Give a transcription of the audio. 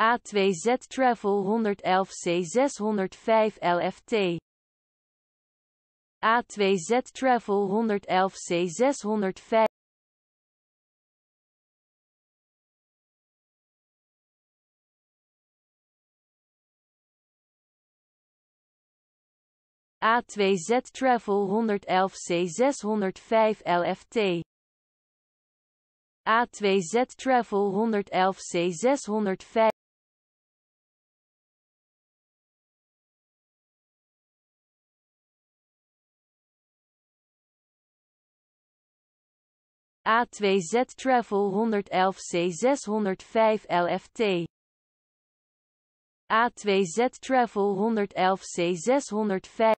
A2Z Travel 111C605 LFT. A2Z Travel 111C605 A2Z Travel 111C605 LFT. A2Z Travel 111C605 A2Z Travel 111C 605 LFT. A2Z Travel 111C 605